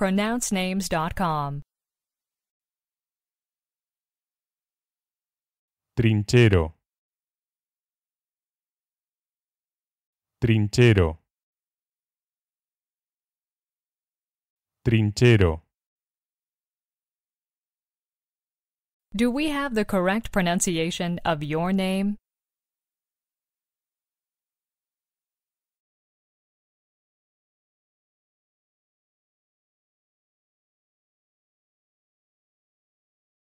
pronouncenames.com. Trinchero. Trinchero. Trinchero. Do we have the correct pronunciation of your name?